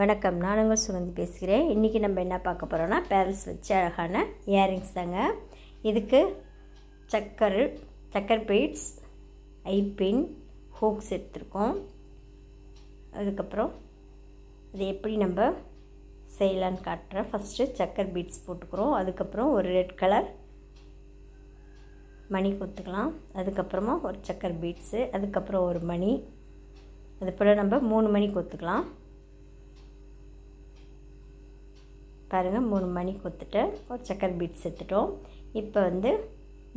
வணக்கம் நான் உங்கள் சுகந்தி பேசுகிறேன் இன்றைக்கி நம்ம என்ன பார்க்க போகிறோன்னா பேரல்ஸ் வச்சு அழகான இயரிங்ஸ் தாங்க இதுக்கு சக்கர் சக்கர் பீட்ஸ் ஐபின் ஹூக்ஸ் எடுத்திருக்கோம் அதுக்கப்புறம் அது எப்படி நம்ம செய்யலான்னு காட்டுறேன் ஃபஸ்ட்டு சக்கர் பீட்ஸ் போட்டுக்கிறோம் அதுக்கப்புறம் ஒரு ரெட் கலர் மணி கொடுத்துக்கலாம் அதுக்கப்புறமா ஒரு சக்கர் பீட்ஸு அதுக்கப்புறம் ஒரு மணி அது போல் நம்ம மூணு மணி கொத்துக்கலாம் பாருங்கள் மூணு மணி கொத்துட்டு ஒரு சக்கர் பீட்ஸ் எடுத்துட்டோம் இப்போ வந்து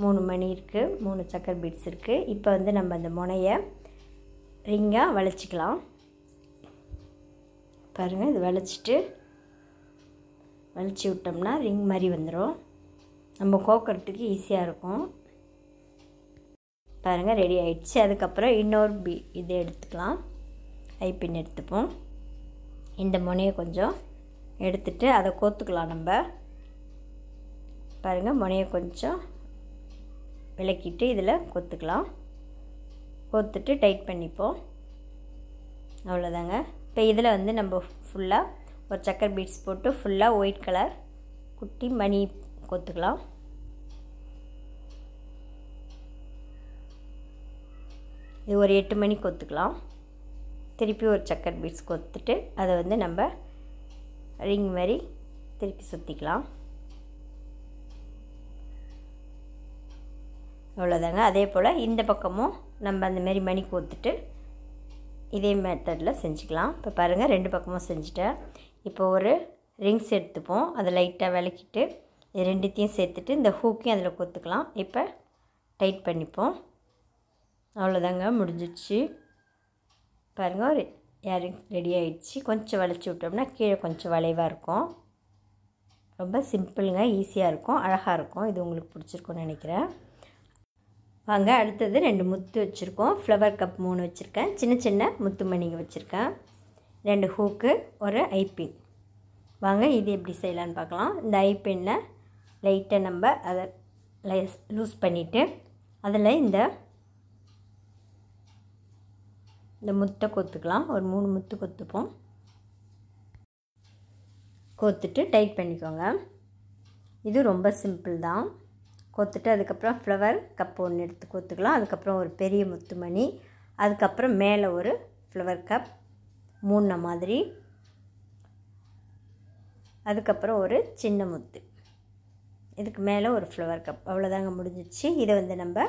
மூணு மணி இருக்குது மூணு சக்கர் பீட்ஸ் இருக்குது இப்போ வந்து நம்ம அந்த முனையை ரிங்காக வளைச்சிக்கலாம் பாருங்கள் இது வளைச்சிட்டு வலிச்சு விட்டோம்னா ரிங் மாதிரி வந்துடும் நம்ம கோக்கிறதுக்கு ஈஸியாக இருக்கும் பாருங்கள் ரெடி ஆகிடுச்சு அதுக்கப்புறம் இன்னொரு பி இதை எடுத்துக்கலாம் ஐப்பின் எடுத்துப்போம் இந்த முனையை கொஞ்சம் எடுத்துட்டு அதை கோத்துக்கலாம் நம்ம பாருங்கள் முனையை கொஞ்சம் விளக்கிட்டு இதில் கொத்துக்கலாம் கொத்துட்டு டைட் பண்ணிப்போம் அவ்வளோதாங்க இப்போ இதில் வந்து நம்ம ஃபுல்லாக ஒரு சக்கர் பீட்ஸ் போட்டு ஃபுல்லாக ஒயிட் கலர் குட்டி மணி கொத்துக்கலாம் இது ஒரு எட்டு மணி கொத்துக்கலாம் திருப்பி ஒரு சக்கர் பீட்ஸ் கொத்துட்டு அதை வந்து நம்ம ரிங் மாதிரி திருப்பி சுற்றிக்கலாம் அவ்வளோதாங்க அதே போல் இந்த பக்கமும் நம்ம அந்த மாரி மணி கோத்துட்டு இதே மெத்தடில் செஞ்சுக்கலாம் இப்போ பாருங்கள் ரெண்டு பக்கமும் செஞ்சுட்டேன் இப்போ ஒரு ரிங்ஸ் எடுத்துப்போம் அதை லைட்டாக விளக்கிட்டு இது ரெண்டுத்தையும் சேர்த்துட்டு இந்த ஹூக்கையும் அதில் கொத்துக்கலாம் இப்போ டைட் பண்ணிப்போம் அவ்வளோதாங்க முடிஞ்சிடுச்சு பாருங்கள் ஒரு இயரிங்ஸ் ரெடி ஆகிடுச்சு கொஞ்சம் வளைச்சி விட்டோம்னா கீழே கொஞ்சம் வளைவாக இருக்கும் ரொம்ப சிம்பிளுங்க ஈஸியாக இருக்கும் அழகாக இருக்கும் இது உங்களுக்கு பிடிச்சிருக்கும்னு நினைக்கிறேன் வாங்க அடுத்தது ரெண்டு முத்து வச்சுருக்கோம் ஃப்ளவர் கப் மூணு வச்சுருக்கேன் சின்ன சின்ன முத்து மணிங்க வச்சுருக்கேன் ரெண்டு ஹூக்கு ஒரு ஐபின் வாங்க இது எப்படி செய்யலான்னு பார்க்கலாம் இந்த ஐபின்னை லைட்டை நம்ம அதை லூஸ் பண்ணிவிட்டு அதில் இந்த இந்த முத்தை கொத்துக்கலாம் ஒரு மூணு முத்து கொத்துப்போம் கொத்துட்டு டைட் பண்ணிக்கோங்க இது ரொம்ப சிம்பிள் தான் கொத்துட்டு அதுக்கப்புறம் ஃப்ளவர் கப் ஒன்று எடுத்து கொத்துக்கலாம் அதுக்கப்புறம் ஒரு பெரிய முத்துமணி அதுக்கப்புறம் மேலே ஒரு ஃப்ளவர் கப் மூணு மாதிரி அதுக்கப்புறம் ஒரு சின்ன முத்து இதுக்கு மேலே ஒரு ஃப்ளவர் கப் அவ்வளோதாங்க முடிஞ்சிச்சு இதை வந்து நம்ம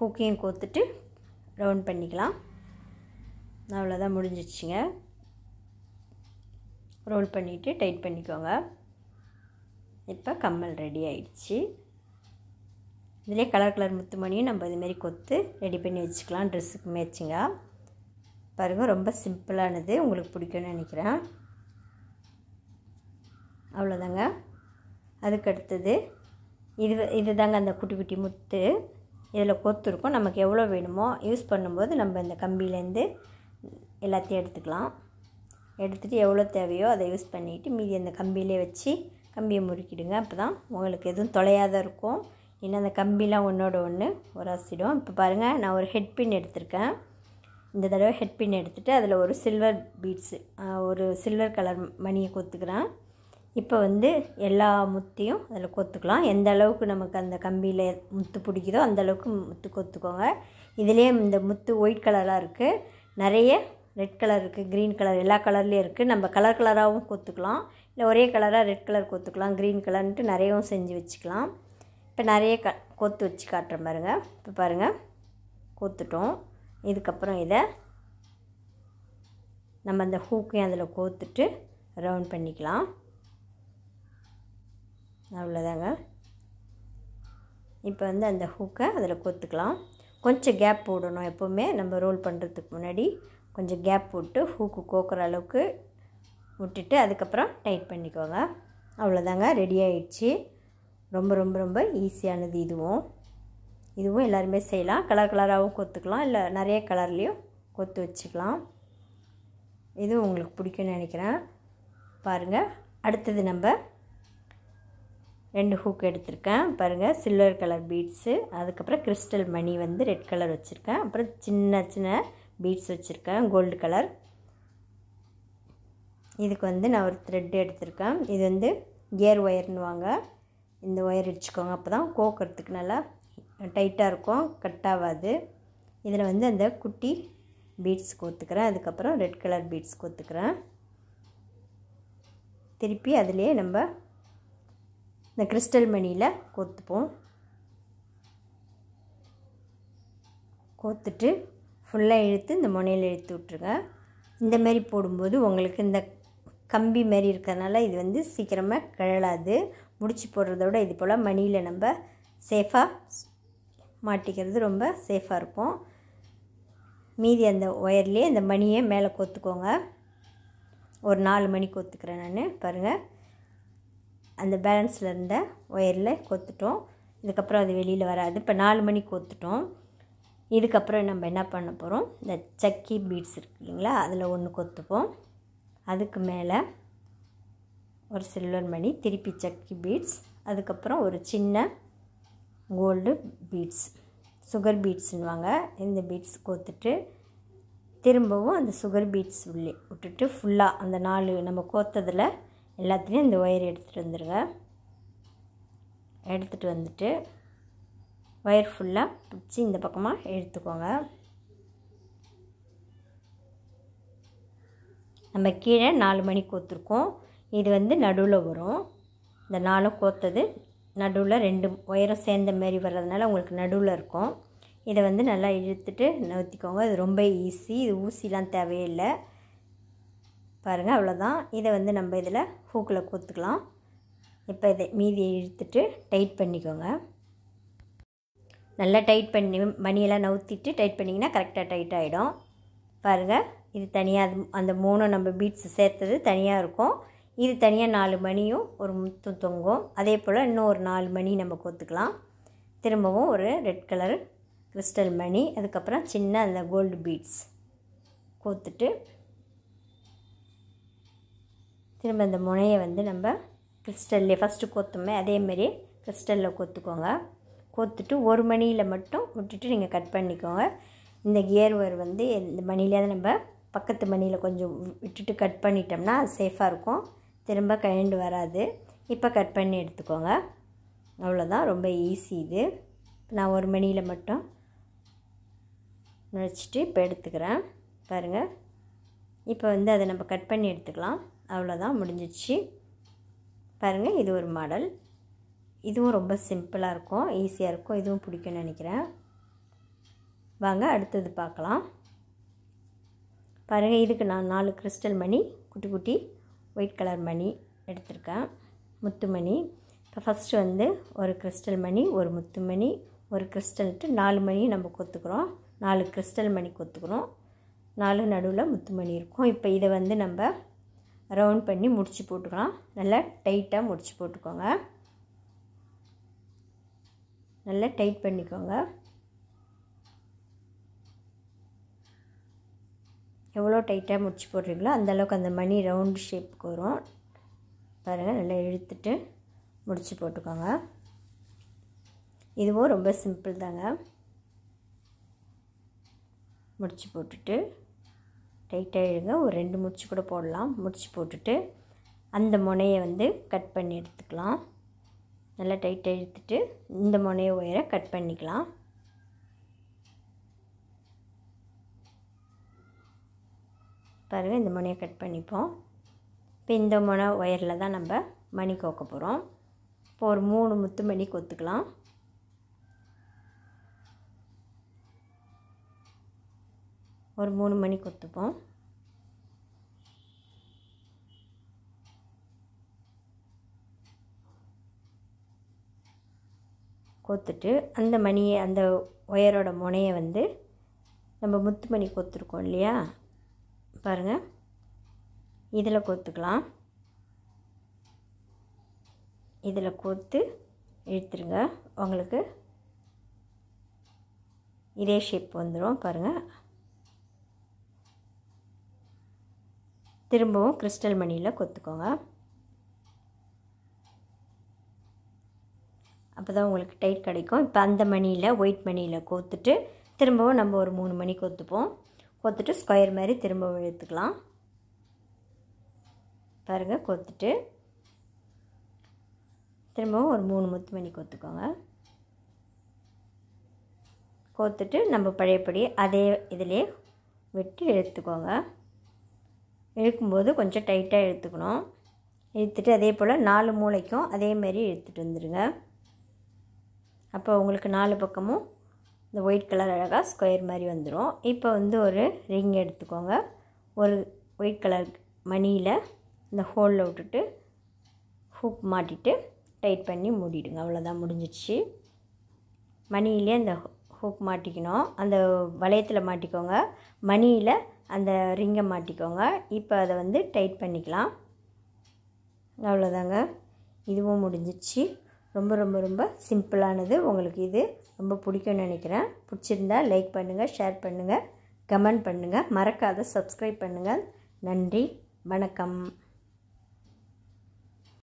ஹூக்கையும் கோத்துட்டு ரவுண்ட் பண்ணிக்கலாம் அவ்வளோதான் முடிஞ்சிச்சுங்க ரோல் பண்ணிவிட்டு டைட் பண்ணிக்கோங்க இப்போ கம்மல் ரெடி ஆயிடுச்சு இதிலே கலர் கலர் முத்துமணியும் நம்ம இதுமாரி கொத்து ரெடி பண்ணி வச்சுக்கலாம் ட்ரெஸ்ஸுக்கு மேட்சிங்க பாருங்கள் ரொம்ப சிம்பிளானது உங்களுக்கு பிடிக்கும்னு நினைக்கிறேன் அவ்வளோதாங்க அதுக்கடுத்தது இது இது தாங்க அந்த குட்டி குட்டி முத்து இதில் கொத்து நமக்கு எவ்வளோ வேணுமோ யூஸ் பண்ணும்போது நம்ம இந்த கம்பியிலேருந்து எல்லாத்தையும் எடுத்துக்கலாம் எடுத்துகிட்டு எவ்வளோ தேவையோ அதை யூஸ் பண்ணிவிட்டு மீதி அந்த கம்பியிலே வச்சு கம்பியை முறுக்கிடுங்க அப்போ தான் உங்களுக்கு எதுவும் தொலையாத இருக்கும் இன்னும் அந்த கம்பிலாம் ஒன்றோட ஒன்று உராசிடும் இப்போ பாருங்கள் நான் ஒரு ஹெட்பின் எடுத்திருக்கேன் இந்த தடவை ஹெட்பின் எடுத்துகிட்டு அதில் ஒரு சில்வர் பீட்ஸு ஒரு சில்வர் கலர் மணியை கொத்துக்கிறேன் இப்போ வந்து எல்லா முத்தையும் அதில் கொத்துக்கலாம் எந்த அளவுக்கு நமக்கு அந்த கம்பியில் முத்து பிடிக்குதோ அந்த அளவுக்கு முத்து கொத்துக்கோங்க இதுலேயே இந்த முத்து ஒயிட் கலராக இருக்குது நிறைய ரெட் கலர் இருக்குது க்ரீன் கலர் எல்லா கலர்லேயும் இருக்குது நம்ம கலர் கலராகவும் கொத்துக்கலாம் இல்லை ஒரே கலராக ரெட் கலர் கொத்துக்கலாம் க்ரீன் கலர்ன்ட்டு நிறையவும் செஞ்சு வச்சுக்கலாம் இப்போ நிறைய க கொத்து வச்சு காட்டுற பாருங்க இப்போ பாருங்கள் கொத்துட்டோம் இதுக்கப்புறம் இதை நம்ம அந்த ஹூக்கையும் அதில் கோத்துட்டு ரவுண்ட் பண்ணிக்கலாம் அவ்வளோதாங்க இப்போ வந்து அந்த ஹூக்கை அதில் கொத்துக்கலாம் கொஞ்சம் கேப் போடணும் எப்போவுமே நம்ம ரோல் பண்ணுறதுக்கு முன்னாடி கொஞ்சம் கேப் போட்டு ஹூக்கு கோக்குற அளவுக்கு விட்டுட்டு அதுக்கப்புறம் டைட் பண்ணிக்கோங்க அவ்வளோதாங்க ரெடி ஆகிடுச்சு ரொம்ப ரொம்ப ரொம்ப ஈஸியானது இதுவும் இதுவும் எல்லாருமே செய்யலாம் கலர் கலராகவும் கொத்துக்கலாம் இல்லை நிறைய கலர்லேயும் கொத்து வச்சுக்கலாம் இதுவும் உங்களுக்கு பிடிக்கும்னு நினைக்கிறேன் பாருங்கள் அடுத்தது நம்ம ரெண்டு ஹூக் எடுத்திருக்கேன் பாருங்கள் சில்வர் கலர் பீட்ஸு அதுக்கப்புறம் கிறிஸ்டல் மணி வந்து ரெட் கலர் வச்சுருக்கேன் அப்புறம் சின்ன சின்ன பீட்ஸ் வச்சுருக்கேன் கோல்டு கலர் இதுக்கு வந்து நான் ஒரு த்ரெட் எடுத்திருக்கேன் இது வந்து கியர் ஒயர்னுவாங்க இந்த ஒயர் வச்சுக்கோங்க அப்போ தான் கோக்கிறதுக்கு நல்லா டைட்டாக இருக்கும் கட் ஆகாது இதில் வந்து அந்த குட்டி பீட்ஸ் கோத்துக்கிறேன் அதுக்கப்புறம் ரெட் கலர் பீட்ஸ் கோத்துக்கிறேன் திருப்பி அதிலே நம்ம இந்த கிறிஸ்டல் மணியில் கோர்த்துப்போம் கோர்த்துட்டு ஃபுல்லாக இழுத்து இந்த முனையில் இழுத்து விட்ருங்க இந்த மாதிரி போடும்போது உங்களுக்கு இந்த கம்பி மாதிரி இருக்கிறதுனால இது வந்து சீக்கிரமாக கிழலாது முடிச்சு போடுறத விட இது போல் மணியில் நம்ம சேஃபாக மாட்டிக்கிறது ரொம்ப சேஃபாக இருக்கும் மீதி அந்த ஒயர்லேயே இந்த மணியை மேலே கோத்துக்கோங்க ஒரு நாலு மணி கோத்துக்கிறேன் நான் பாருங்கள் அந்த பேலன்ஸில் இருந்த ஒயரில் கொத்துட்டோம் இதுக்கப்புறம் அது வெளியில் வராது இப்போ நாலு மணி கொத்துட்டோம் இதுக்கப்புறம் நம்ம என்ன பண்ண போகிறோம் இந்த சக்கி பீட்ஸ் இருக்கு இல்லைங்களா அதில் ஒன்று கொத்துப்போம் அதுக்கு மேலே ஒரு சில்வர் மணி திருப்பி சக்கி பீட்ஸ் அதுக்கப்புறம் ஒரு சின்ன கோல்டு பீட்ஸ் சுகர் பீட்ஸுன்னுவாங்க இந்த பீட்ஸ் கோத்துட்டு திரும்பவும் அந்த சுகர் பீட்ஸ் உள்ளே விட்டுட்டு ஃபுல்லாக அந்த நாலு நம்ம கோத்ததில் எல்லாத்துலேயும் இந்த ஒயர் எடுத்துகிட்டு வந்துடுங்க எடுத்துகிட்டு வந்துட்டு ஒயர் ஃபுல்லாக பிடிச்சி இந்த பக்கமாக எடுத்துக்கோங்க நம்ம கீழே நாலு மணி கோத்துருக்கோம் இது வந்து நடுவில் வரும் இந்த நாலும் கோத்தது நடுவில் ரெண்டு ஒயரும் சேர்ந்த மாரி வர்றதுனால உங்களுக்கு நடுவில் இருக்கும் இதை வந்து நல்லா இழுத்துட்டு நிறுத்திக்கோங்க இது ரொம்ப ஈஸி இது ஊசிலாம் தேவையில்லை பாருங்கள் அவ்வளோதான் இதை வந்து நம்ம இதில் ஹூக்கில் கோத்துக்கலாம் இப்போ இதை மீதியை இழுத்துட்டு டைட் பண்ணிக்கோங்க நல்லா டைட் பண்ணி மணியெல்லாம் நவுத்திட்டு டைட் பண்ணிங்கன்னா கரெக்டாக டைட் ஆகிடும் பாருங்கள் இது தனியாக அந்த மூணும் நம்ம பீட்ஸ் சேர்த்தது தனியாக இருக்கும் இது தனியாக நாலு மணியும் ஒரு முத்து தொங்கும் அதே போல் இன்னும் ஒரு நாலு மணி நம்ம கொத்துக்கலாம் திரும்பவும் ஒரு ரெட் கலர் கிறிஸ்டல் மணி அதுக்கப்புறம் சின்ன அந்த கோல்டு பீட்ஸ் கோத்துட்டு திரும்ப இந்த முனையை வந்து நம்ம கிறிஸ்டல்லே ஃபஸ்ட்டு கொத்துமே அதேமாரி கிறிஸ்டலில் கோத்துக்கோங்க கோத்துட்டு ஒரு மணியில் மட்டும் விட்டுட்டு நீங்கள் கட் பண்ணிக்கோங்க இந்த கியர் ஒயர் வந்து இந்த மணிலேருந்து நம்ம பக்கத்து மணியில் கொஞ்சம் விட்டுட்டு கட் பண்ணிட்டோம்னா அது சேஃபாக இருக்கும் திரும்ப கழிண்டு வராது இப்போ கட் பண்ணி எடுத்துக்கோங்க அவ்வளோதான் ரொம்ப ஈஸி இது நான் ஒரு மணியில் மட்டும் நினச்சிட்டு இப்போ எடுத்துக்கிறேன் பாருங்கள் இப்போ வந்து அதை நம்ம கட் பண்ணி எடுத்துக்கலாம் அவ்வளோதான் முடிஞ்சிச்சு பாருங்கள் இது ஒரு மாடல் இதுவும் ரொம்ப சிம்பிளாக இருக்கும் ஈஸியாக இருக்கும் இதுவும் பிடிக்கும்னு நினைக்கிறேன் வாங்க அடுத்தது பார்க்கலாம் பாருங்கள் இதுக்கு நான் நாலு கிறிஸ்டல் மணி குட்டி குட்டி ஒயிட் கலர் மணி எடுத்திருக்கேன் முத்து மணி இப்போ ஃபஸ்ட்டு வந்து ஒரு கிறிஸ்டல் மணி ஒரு முத்து மணி ஒரு கிறிஸ்டல்ட்டு நாலு மணி நம்ம கொத்துக்கிறோம் நாலு கிறிஸ்டல் மணி கொத்துக்கிறோம் நாலு நடுவில் முத்து மணி இருக்கும் இப்போ இதை வந்து நம்ம ரவுண்ட் பண்ணி முடிச்சு போட்டுக்கலாம் நல்லா டைட்டாக முடிச்சு போட்டுக்கோங்க நல்லா டைட் பண்ணிக்கோங்க எவ்வளோ டைட்டாக முடிச்சு போடுறீங்களோ அந்தளவுக்கு அந்த மணி ரவுண்ட் ஷேப்புக்கு வரும் பாருங்கள் நல்லா இழுத்துட்டு முடிச்சு போட்டுக்கோங்க இதுவும் ரொம்ப சிம்பிள் தாங்க முடிச்சு போட்டுட்டு டைட்டாக எழுத ஒரு ரெண்டு முடிச்சு கூட போடலாம் முடிச்சு போட்டுட்டு அந்த முனையை வந்து கட் பண்ணி எடுத்துக்கலாம் நல்லா டைட்டாக எழுத்துட்டு இந்த முனைய ஒயரை கட் பண்ணிக்கலாம் பாருங்கள் இந்த முனையை கட் பண்ணிப்போம் இப்போ இந்த முனை ஒயரில் தான் நம்ம மணி கோக்க போகிறோம் இப்போ ஒரு மூணு முத்து மணி கொத்துக்கலாம் ஒரு மூணு மணி கொத்துப்போம் கொத்துட்டு அந்த மணியை அந்த ஒயரோட முனையை வந்து நம்ம முத்து மணி கொத்துருக்கோம் இல்லையா பாருங்கள் இதில் கொத்துக்கலாம் இதில் கொத்து இழுத்துருங்க உங்களுக்கு இதே ஷேப் வந்துடும் பாருங்கள் திரும்பவும் கிறிஸ்டல் மணியில் கொத்துக்கோங்க அப்போ தான் உங்களுக்கு டைட் கிடைக்கும் இப்போ அந்த மணியில் ஒயிட் மணியில் கோத்துட்டு திரும்பவும் நம்ம ஒரு மூணு மணி கொத்துப்போம் கொத்துட்டு ஸ்கொயர் மாதிரி திரும்பவும் எடுத்துக்கலாம் பாருங்கள் கொத்துட்டு திரும்பவும் ஒரு மூணு முத்து மணி கொத்துக்கோங்க கோத்துட்டு நம்ம பழையபடி அதே இதிலே வெட்டி எடுத்துக்கோங்க இழுக்கும்போது கொஞ்சம் டைட்டாக இழுத்துக்கணும் இழுத்துட்டு அதே போல் நாலு மூளைக்கும் அதேமாரி இழுத்துட்டு வந்துடுங்க அப்போ உங்களுக்கு நாலு பக்கமும் இந்த ஒயிட் கலர் அழகாக ஸ்கொயர் மாதிரி வந்துடும் இப்போ வந்து ஒரு ரிங் எடுத்துக்கோங்க ஒரு ஒயிட் கலர் மணியில் இந்த ஹோலில் விட்டுட்டு ஹூக் மாட்டிட்டு டைட் பண்ணி மூடிடுங்க அவ்வளோதான் முடிஞ்சிடுச்சு மணியிலே அந்த ஹூக் மாட்டிக்கணும் அந்த வளையத்தில் மாட்டிக்கோங்க மணியில் அந்த ரிங்கை மாட்டிக்கோங்க இப்போ அதை வந்து டைட் பண்ணிக்கலாம் அவ்வளோதாங்க இதுவும் முடிஞ்சிச்சு ரொம்ப ரொம்ப ரொம்ப சிம்பிளானது உங்களுக்கு இது ரொம்ப பிடிக்கும்னு நினைக்கிறேன் பிடிச்சிருந்தா லைக் பண்ணுங்கள் ஷேர் பண்ணுங்கள் கமெண்ட் பண்ணுங்கள் மறக்காத சப்ஸ்கிரைப் பண்ணுங்கள் நன்றி வணக்கம்